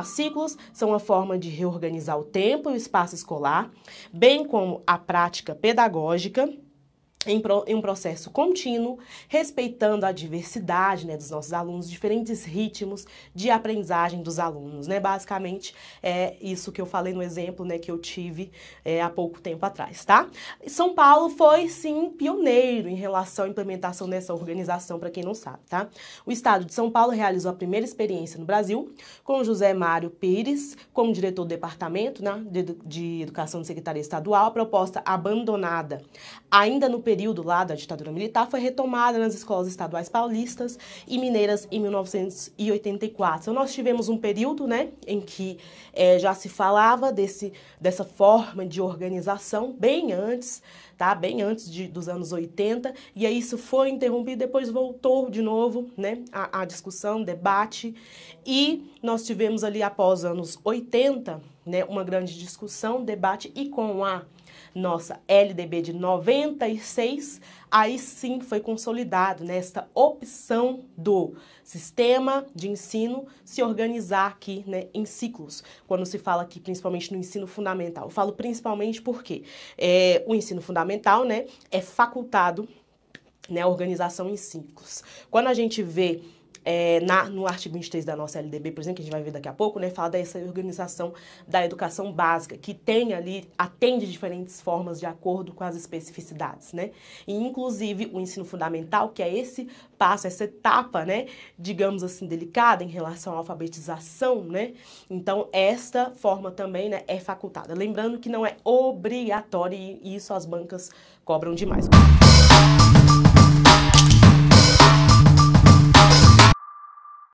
escolar. Ciclos são uma forma de reorganizar o tempo e o espaço escolar, bem como a prática pedagógica em, pro, em um processo contínuo, respeitando a diversidade né, dos nossos alunos, diferentes ritmos de aprendizagem dos alunos. Né? Basicamente, é isso que eu falei no exemplo né, que eu tive é, há pouco tempo atrás. Tá? São Paulo foi, sim, pioneiro em relação à implementação dessa organização, para quem não sabe. Tá? O Estado de São Paulo realizou a primeira experiência no Brasil com José Mário Pires como diretor do Departamento né, de, de Educação de Secretaria Estadual, proposta abandonada ainda no período período lá da ditadura militar foi retomada nas escolas estaduais paulistas e mineiras em 1984. Então, nós tivemos um período né, em que é, já se falava desse, dessa forma de organização bem antes, tá? bem antes de, dos anos 80, e aí isso foi interrompido, depois voltou de novo né, a, a discussão, debate, e nós tivemos ali após anos 80 né, uma grande discussão, debate, e com a nossa LDB de 96, aí sim foi consolidado nesta opção do sistema de ensino se organizar aqui né, em ciclos, quando se fala aqui principalmente no ensino fundamental. Eu falo principalmente porque é, o ensino fundamental né, é facultado né, a organização em ciclos. Quando a gente vê é, na, no artigo 23 da nossa LDB, por exemplo, que a gente vai ver daqui a pouco, né, fala dessa organização da educação básica, que tem ali, atende diferentes formas de acordo com as especificidades, né? E, inclusive, o ensino fundamental, que é esse passo, essa etapa, né, digamos assim, delicada em relação à alfabetização, né? Então, esta forma também né, é facultada. Lembrando que não é obrigatório e isso as bancas cobram demais.